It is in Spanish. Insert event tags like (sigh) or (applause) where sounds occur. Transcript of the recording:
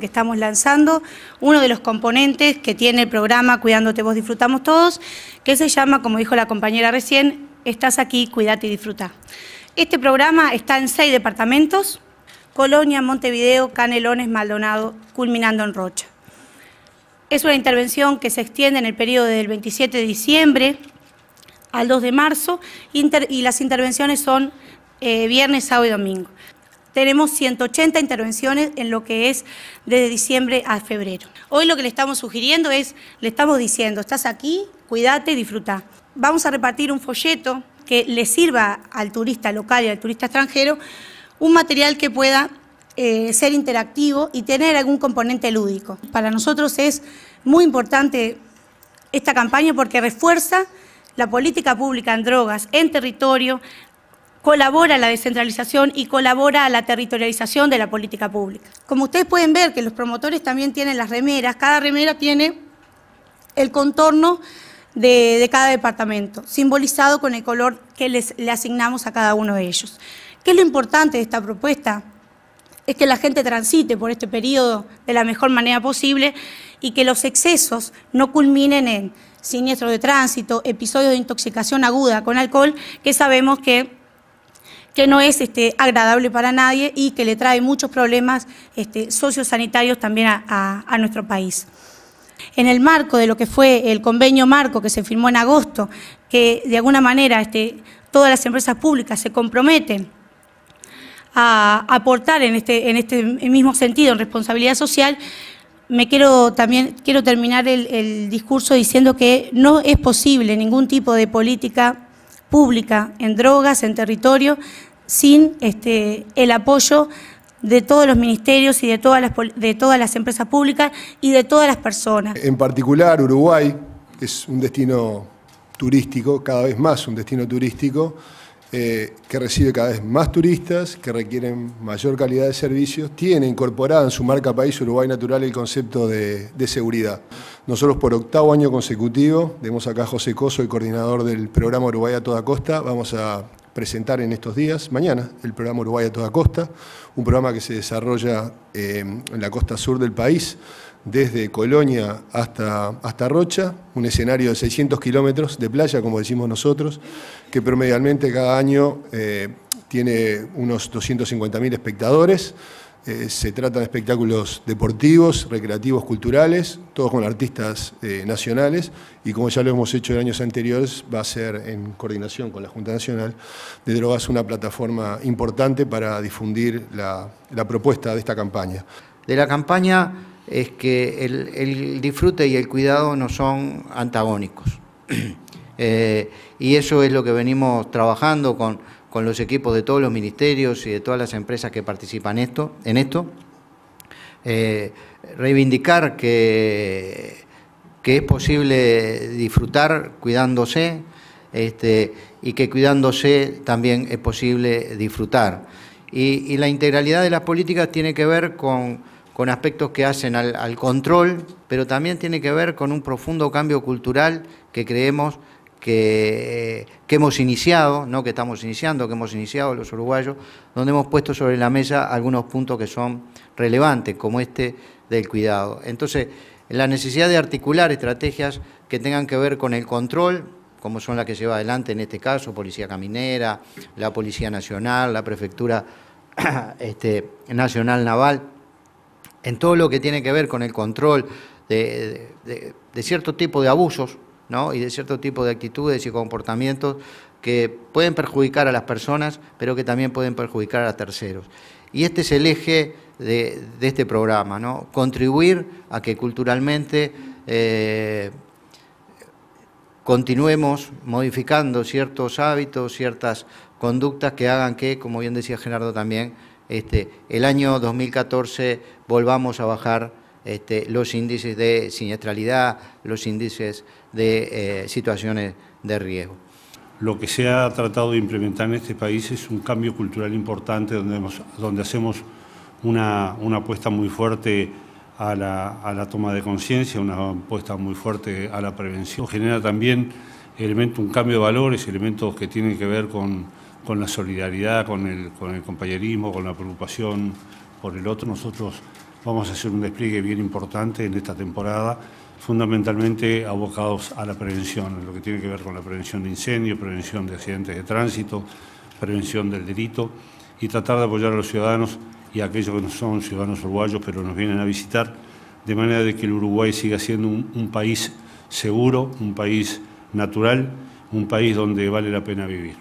que estamos lanzando, uno de los componentes que tiene el programa Cuidándote vos disfrutamos todos, que se llama, como dijo la compañera recién, Estás aquí, cuídate y disfruta. Este programa está en seis departamentos, Colonia, Montevideo, Canelones, Maldonado, culminando en Rocha. Es una intervención que se extiende en el periodo del 27 de diciembre al 2 de marzo y las intervenciones son eh, viernes, sábado y domingo. Tenemos 180 intervenciones en lo que es desde diciembre a febrero. Hoy lo que le estamos sugiriendo es, le estamos diciendo, estás aquí, cuídate y disfruta. Vamos a repartir un folleto que le sirva al turista local y al turista extranjero, un material que pueda eh, ser interactivo y tener algún componente lúdico. Para nosotros es muy importante esta campaña porque refuerza la política pública en drogas en territorio, colabora a la descentralización y colabora a la territorialización de la política pública. Como ustedes pueden ver que los promotores también tienen las remeras, cada remera tiene el contorno de, cada departamento, simbolizado con el color que le asignamos a cada uno de ellos. ¿Qué es lo importante de esta propuesta? Es que la gente transite por este periodo de la mejor manera posible y que los excesos no culminen en siniestro de tránsito, episodios de intoxicación aguda con alcohol, que sabemos que que no es este, agradable para nadie y que le trae muchos problemas este, sociosanitarios también a, nuestro país. En el marco de lo que fue el convenio marco que se firmó en agosto, que de alguna manera este, todas las empresas públicas se comprometen a aportar en este, en este mismo sentido, en responsabilidad social, me quiero también quiero terminar el, el discurso diciendo que no es posible ningún tipo de política pública en drogas, en territorio, sin este, el apoyo de todos los ministerios y de todas, las, de todas las empresas públicas y de todas las personas. En particular, Uruguay es un destino turístico, cada vez más un destino turístico, eh, que recibe cada vez más turistas, que requieren mayor calidad de servicios, tiene incorporada en su marca país Uruguay Natural el concepto de, seguridad. Nosotros por octavo año consecutivo, vemos acá a José Coso, el coordinador del programa Uruguay a toda costa, vamos a presentar en estos días, mañana, el programa Uruguay a toda costa, un programa que se desarrolla eh, en la costa sur del país, desde Colonia hasta, hasta Rocha, un escenario de 600 kilómetros de playa, como decimos nosotros, que promedialmente cada año eh, tiene unos 250.000 espectadores. Eh, se trata de espectáculos deportivos, recreativos, culturales, todos con artistas eh, nacionales y como ya lo hemos hecho en años anteriores, va a ser en coordinación con la Junta Nacional de Drogas una plataforma importante para difundir la, la propuesta de esta campaña. De la campaña es que el, disfrute y el cuidado no son antagónicos. (clears throat) Eh, y eso es lo que venimos trabajando con, los equipos de todos los ministerios y de todas las empresas que participan esto, en esto. Eh, reivindicar que, que es posible disfrutar cuidándose, este, y que cuidándose también es posible disfrutar. y, la integralidad de las políticas tiene que ver con, con aspectos que hacen al, control, pero también tiene que ver con un profundo cambio cultural que creemos que, hemos iniciado, no que estamos iniciando, que hemos iniciado los uruguayos, donde hemos puesto sobre la mesa algunos puntos que son relevantes, como este del cuidado. Entonces, la necesidad de articular estrategias que tengan que ver con el control, como son las que lleva adelante en este caso, Policía Caminera, la Policía Nacional, la Prefectura (coughs) este, Nacional Naval, en todo lo que tiene que ver con el control de, cierto tipo de abusos ¿no? y de cierto tipo de actitudes y comportamientos que pueden perjudicar a las personas, pero que también pueden perjudicar a terceros. Y este es el eje de, este programa, ¿no? contribuir a que culturalmente eh, continuemos modificando ciertos hábitos, ciertas conductas que hagan que, como bien decía Gerardo también, este, el año 2014 volvamos a bajar este, los índices de siniestralidad, los índices de eh, situaciones de riesgo. Lo que se ha tratado de implementar en este país es un cambio cultural importante donde, donde hacemos una, apuesta muy fuerte a la, a la toma de conciencia, una apuesta muy fuerte a la prevención. Genera también elemento un cambio de valores, elementos que tienen que ver con con la solidaridad, con el, con el compañerismo, con la preocupación por el otro. Nosotros vamos a hacer un despliegue bien importante en esta temporada, fundamentalmente abocados a la prevención, en lo que tiene que ver con la prevención de incendios, prevención de accidentes de tránsito, prevención del delito y tratar de apoyar a los ciudadanos y a aquellos que no son ciudadanos uruguayos pero nos vienen a visitar, de manera de que el Uruguay siga siendo un país seguro, un país natural, un país donde vale la pena vivir.